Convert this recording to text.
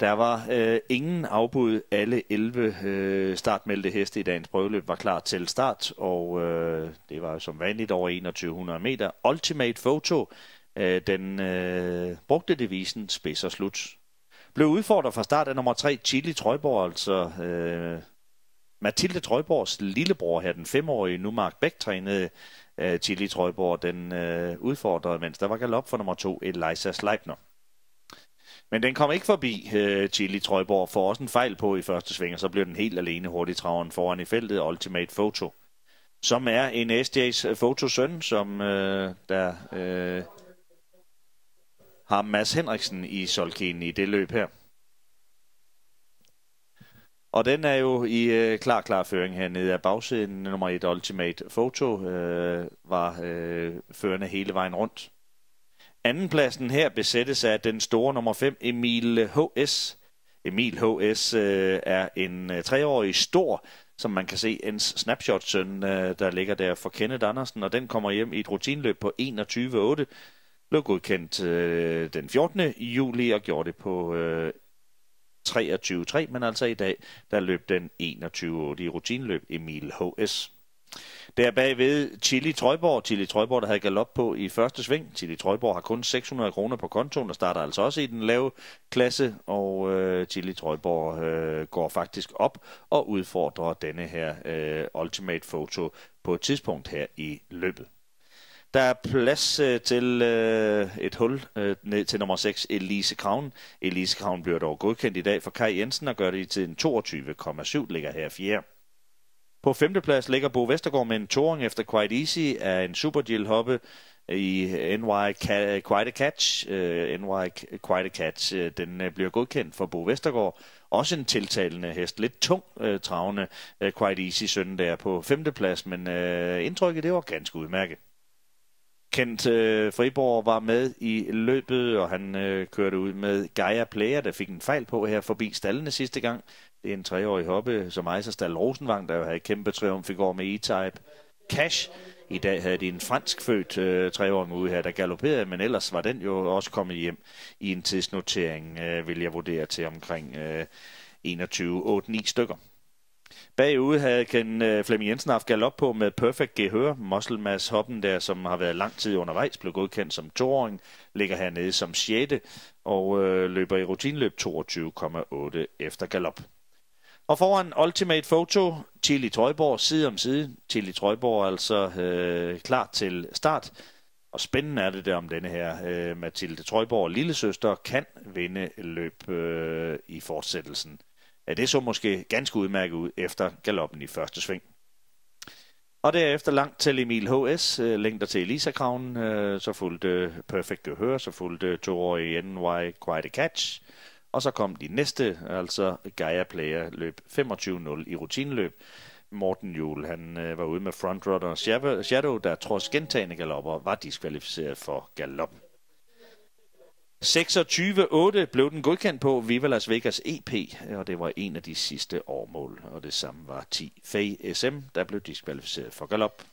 Der var øh, ingen afbud. Alle 11 øh, startmeldte heste i dagens prøveløb var klar til start, og øh, det var som vanligt over 2100 meter. Ultimate Photo, øh, den øh, brugte devisen spids og slut. Blev udfordret fra start af nummer 3, Chili Trøjborg, altså øh, Mathilde Trøjborgs lillebror her, den femårige Mark Bæk trænede øh, Chili Trøjborg, den øh, udfordrede, mens der var galop for nummer 2, Eliza Sleipner. Men den kom ikke forbi uh, Chili Trøjborg, for også en fejl på i første sving, og så blev den helt alene hurtigt traveren foran i feltet, Ultimate Photo, som er en SJ's øh, fotosøn, som uh, der uh, har Mads Henriksen i Solkinen i det løb her. Og den er jo i øh, klar, klar føring hernede af bagsiden. Nummer 1 Ultimate Photo øh, var øh, førende hele vejen rundt. Andenpladsen her besættes af den store nummer 5, Emil H.S. Emil H.S. Øh, er en øh, treårig stor, som man kan se en snapshot-søn, øh, der ligger der for Kenneth Andersen, og den kommer hjem i et rutinløb på 21.8. Blev godkendt øh, den 14. juli og gjorde det på øh, 23.3, men altså i dag, der løb den 21.8 i rutinløb Emil H.S. Der bagved Chili Trøjborg. Chili Trøjborg, der havde galop på i første sving. Chili Trøjborg har kun 600 kroner på kontoen og starter altså også i den lave klasse. Og øh, Chili Trøjborg øh, går faktisk op og udfordrer denne her øh, Ultimate Photo på et tidspunkt her i løbet. Der er plads øh, til øh, et hul øh, ned til nummer 6, Elise Kravn. Elise Kravn bliver dog godkendt i dag for Kai Jensen og gør det i tiden 22,7, ligger her 4. På femteplads ligger Bo Vestergaard med en touring efter Quite Easy af en Super Deal hoppe i NY Quite a Catch. Uh, øh, NY Quite a Catch, øh, uh, den uh, bliver godkendt for Bo Vestergaard. Også en tiltalende hest, lidt tung uh, travende uh, Quite Easy søndag på femteplads, men uh, indtrykket det var ganske udmærket. Kent øh, Friborg var med i løbet, og han øh, kørte ud med Gaia Player, der fik en fejl på her forbi stallene sidste gang. Det er en treårig hoppe, som Ejserstal Rosenvang, der havde kæmpe triumf i går med E-Type Cash. I dag havde de en fransk født øh, treårig ude her, der galopperede, men ellers var den jo også kommet hjem i en tidsnotering, øh, vil jeg vurdere til omkring øh, 21-8-9 stykker. Bagude havde Ken øh, Flemming Jensen haft galop på med Perfect Gehør. Mass Hoppen der, som har været lang tid undervejs, blev godkendt som toåring, ligger hernede som 6. og øh, løber i rutinløb 22,8 efter galop. Og foran Ultimate Photo, Chili Trøjborg side om side. Chili Trøjborg altså øh, klar til start. Og spændende er det der om denne her. Øh, Mathilde Trøjborg, lillesøster, kan vinde løb øh, i fortsættelsen at det så måske ganske udmærket ud efter galoppen i første sving. Og derefter langt til Emil H.S., øh, længder til Elisa Kraven, øh, så fulgte Perfect Gehør, så fulgte i NY Quite a Catch, og så kom de næste, altså Gaia Player løb 25-0 i rutineløb. Morten Juhl, han øh, var ude med frontrunner Shadow, der trods gentagende galopper var diskvalificeret for galoppen. 26.8 blev den godkendt på Viva Las Vegas EP, og det var en af de sidste årmål, og det samme var 10 Faye SM, der blev diskvalificeret for galop.